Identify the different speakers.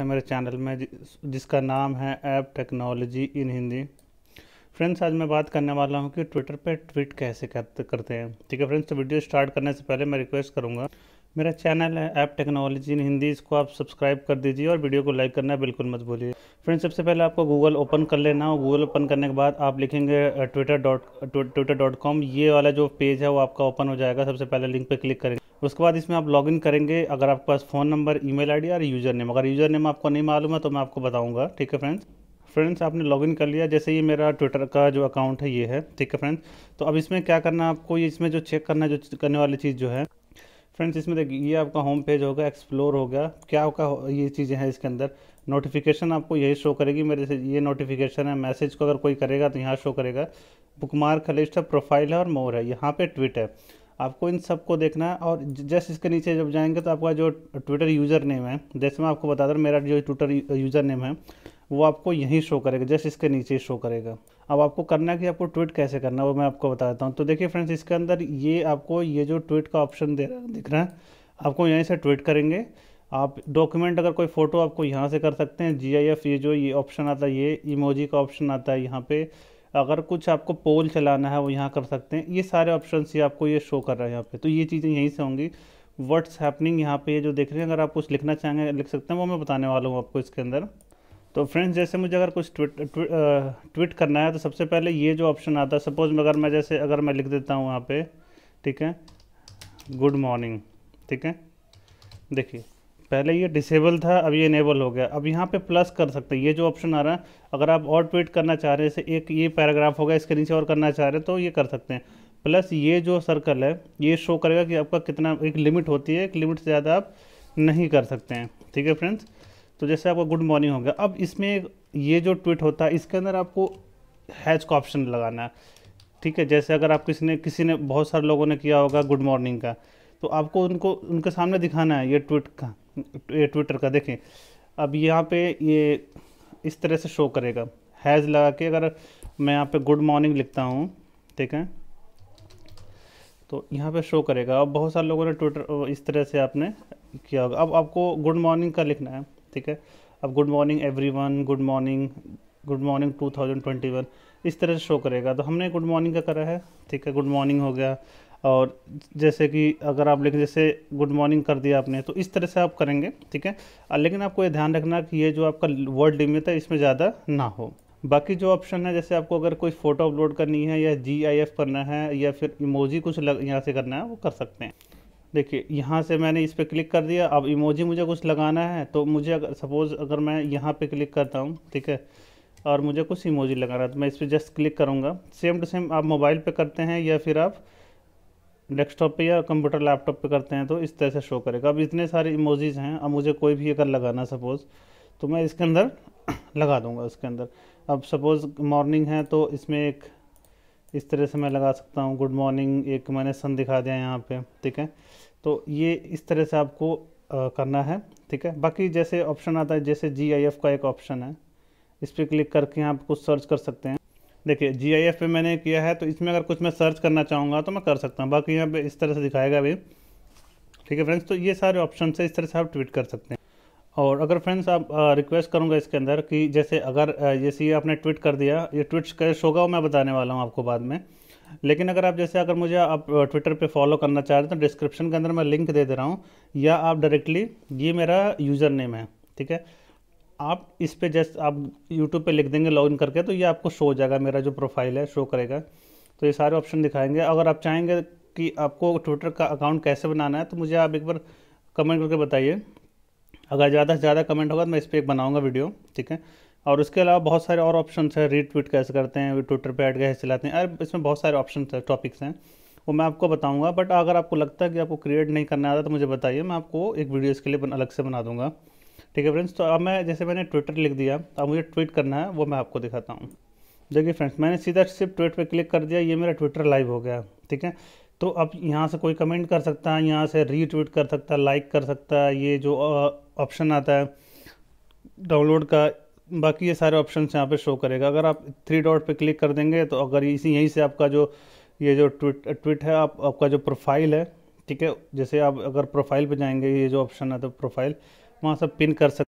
Speaker 1: है मेरे चैनल में जिसका नाम है app technology in Hindi friends आज मैं बात करने वाला हूं कि ट्विटर पर ट्वीट कैसे करते हैं ठीक है फ्रेंड्स तो वीडियो स्टार्ट करने से पहले मैं रिक्वेस्ट करूंगा मेरा चैनल है ऐप टेक्नोलॉजी इन हिंदी इसको आप सब्सक्राइब कर दीजिए और वीडियो को लाइक करना बिल्कुल मत भूलिए फ्रेंड्स सबसे पहले आपको गूगल ओपन कर लेना हो गूगल ओपन करने के बाद आप लिखेंगे Twitter dot Twitter dot com ये वाला जो पेज है वो आपका ओपन हो जाएगा सबसे पहले लिंक पर क्लिक करेंगे उसके बाद इसमें आप लॉगिन करेंगे अगर आपके पास फ़ोन नंबर ईमेल आईडी और यूज़र नेम अगर यूज़र नेम आपको नहीं मालूम है तो मैं आपको बताऊँगा ठीक है फ्रेंड्स फ्रेंड्स आपने लॉगिन कर लिया जैसे ये मेरा ट्विटर का जो अकाउंट है ये है ठीक है फ्रेंड्स तो अब इसमें क्या करना है आपको ये इसमें जो चेक करना है जो करने वाली चीज़ जो है फ्रेंड्स इसमें देखिए ये आपका होम पेज होगा एक्सप्लोर हो गया क्या होगा ये चीज़ें हैं इसके अंदर नोटिफिकेशन आपको यही शो करेगी मेरे से ये नोटिफिकेशन है मैसेज को अगर कोई करेगा तो यहाँ शो करेगा बुकमार्क मार्क लिस्ट है प्रोफाइल है और मोर है यहाँ पे ट्वीट है आपको इन सबको देखना है और जस्ट इसके नीचे जब जाएंगे तो आपका जो ट्विटर यूज़र नेम है जैसे मैं आपको बता रहा मेरा जो ट्विटर यूज़र नेम है वो आपको यहीं शो करेगा जस्ट इसके नीचे शो करेगा अब आपको करना है कि आपको ट्वीट कैसे करना है वो मैं आपको बताता हूँ तो देखिए फ्रेंड्स इसके अंदर ये आपको ये जो ट्वीट का ऑप्शन दे रहा दिख रहा है आपको यहीं से ट्वीट करेंगे आप डॉक्यूमेंट अगर कोई फ़ोटो आपको यहाँ से कर सकते हैं जी ये जो ये ऑप्शन आता है ये इमोजी का ऑप्शन आता है यहाँ पर अगर कुछ आपको पोल चलाना है वो यहाँ कर सकते हैं ये सारे ऑप्शन ये आपको ये शो कर रहा है यहाँ पे तो ये चीज़ें यहीं से होंगी व्हाट्स हैपनिंग यहाँ पे ये जो देख रहे हैं अगर आप कुछ लिखना चाहेंगे लिख सकते हैं वो मैं बताने वाला हूँ आपको इसके अंदर तो फ्रेंड्स जैसे मुझे अगर कुछ ट्विट ट्विट, ट्विट करना है तो सबसे पहले ये जो ऑप्शन आता है सपोज अगर मैं जैसे अगर मैं लिख देता हूँ वहाँ पर ठीक है गुड मॉर्निंग ठीक है देखिए पहले ये डिसेबल था अब ये इनेबल हो गया अब यहाँ पे प्लस कर सकते हैं ये जो ऑप्शन आ रहा है अगर आप और ट्वीट करना चाह रहे हैं जैसे एक ये पैराग्राफ होगा इसके नीचे और करना चाह रहे हैं तो ये कर सकते हैं प्लस ये जो सर्कल है ये शो करेगा कि आपका कितना एक लिमिट होती है एक लिमिट से ज़्यादा आप नहीं कर सकते हैं ठीक है फ्रेंड्स तो जैसे आपका गुड मॉर्निंग हो गया अब इसमें ये जो ट्वीट होता है इसके अंदर आपको हैच का ऑप्शन लगाना है ठीक है जैसे अगर आप किसी ने किसी ने बहुत सारे लोगों ने किया होगा गुड मॉर्निंग का तो आपको उनको उनके सामने दिखाना है ये ट्वीट का ट्विटर का देखें अब यहाँ पे ये इस तरह से शो करेगा हैज़ लगा के अगर मैं यहाँ पे गुड मॉर्निंग लिखता हूँ ठीक है तो यहाँ पे शो करेगा अब बहुत सारे लोगों ने ट्विटर इस तरह से आपने किया होगा अब आपको गुड मॉर्निंग का लिखना है ठीक है अब good morning every good morning good morning to इस तरह से शो करेगा तो हमने गुड मॉर्निंग का करा है ठीक है गुड मॉर्निंग हो गया और जैसे कि अगर आप लिख जैसे गुड मॉर्निंग कर दिया आपने तो इस तरह से आप करेंगे ठीक है लेकिन आपको ये ध्यान रखना कि ये जो आपका वर्ड लिमिट है इसमें ज़्यादा ना हो बाकी जो ऑप्शन है जैसे आपको अगर कोई फ़ोटो अपलोड करनी है या जी आई एफ करना है या फिर इमोजी कुछ लग यहाँ से करना है वो कर सकते हैं देखिए यहाँ से मैंने इस पर क्लिक कर दिया अब इमोजी मुझे कुछ लगाना है तो मुझे अगर सपोज़ अगर मैं यहाँ पे क्लिक करता हूँ ठीक है और मुझे कुछ इमोजी लगाना है तो मैं इस पर जस्ट क्लिक करूँगा सेम टू सेम आप मोबाइल पे करते हैं या फिर आप डेस्कटॉप पे या कंप्यूटर लैपटॉप पे करते हैं तो इस तरह से शो करेगा अब इतने सारे इमोजीज हैं अब मुझे कोई भी अगर लगाना सपोज़ तो मैं इसके अंदर लगा दूंगा उसके अंदर अब सपोज़ मॉर्निंग है तो इसमें एक इस तरह से मैं लगा सकता हूँ गुड मॉर्निंग एक मैंने सन दिखा दिया यहाँ पे ठीक है तो ये इस तरह से आपको आ, करना है ठीक है बाकी जैसे ऑप्शन आता है जैसे जी आई एफ का एक ऑप्शन है इस पर क्लिक करके आप कुछ सर्च कर सकते हैं देखिए जी आई एफ पे मैंने किया है तो इसमें अगर कुछ मैं सर्च करना चाहूँगा तो मैं कर सकता हूँ बाकी यहाँ पे इस तरह से दिखाएगा भी ठीक है फ्रेंड्स तो ये सारे ऑप्शन से इस तरह से आप ट्वीट कर सकते हैं और अगर फ्रेंड्स आप रिक्वेस्ट करूँगा इसके अंदर कि जैसे अगर जैसे आपने ट्वीट कर दिया ये ट्वीट कैसे होगा वो मैं बताने वाला हूँ आपको बाद में लेकिन अगर आप जैसे अगर मुझे आप ट्विटर पर फॉलो करना चाह रहे हैं तो डिस्क्रिप्शन के अंदर मैं लिंक दे दे रहा हूँ या आप डायरेक्टली ये मेरा यूज़र नेम है ठीक है आप इस पर जस्ट आप यूट्यूब पे लिख देंगे लॉगिन करके तो ये आपको शो हो जाएगा मेरा जो प्रोफाइल है शो करेगा तो ये सारे ऑप्शन दिखाएंगे अगर आप चाहेंगे कि आपको ट्विटर का अकाउंट कैसे बनाना है तो मुझे आप एक बार कमेंट करके बताइए अगर ज़्यादा से ज़्यादा कमेंट होगा तो मैं इस पर एक बनाऊँगा वीडियो ठीक है और उसके अलावा बहुत सारे और ऑप्शन है रीट्वीट कैसे करते हैं ट्विटर पर ऐड कैसे चलाते हैं अरे इसमें बहुत सारे ऑप्शन है टॉपिक्स हैं वो मैं आपको बताऊँगा बट अगर आपको लगता है कि आपको क्रिएट नहीं करना आता तो मुझे बताइए मैं आपको एक वीडियो इसके लिए अलग से बना दूँगा ठीक है फ्रेंड्स तो अब मैं जैसे मैंने ट्विटर लिख दिया अब मुझे ट्वीट करना है वो मैं आपको दिखाता हूँ देखिए फ्रेंड्स मैंने सीधा सिर्फ ट्वीट पर क्लिक कर दिया ये मेरा ट्विटर लाइव हो गया ठीक है तो अब यहाँ से कोई कमेंट कर सकता है यहाँ से रीट्वीट कर सकता है लाइक कर सकता है ये जो ऑप्शन आता है डाउनलोड का बाकी ये सारे ऑप्शन यहाँ पे शो करेगा अगर आप थ्री डॉट पे क्लिक कर देंगे तो अगर इसी यहीं से आपका जो ये जो ट्वीट ट्विट है आप आपका जो प्रोफाइल है ठीक है जैसे आप अगर प्रोफाइल पे जाएंगे ये जो ऑप्शन है तो प्रोफाइल वहाँ सब पिन कर सकते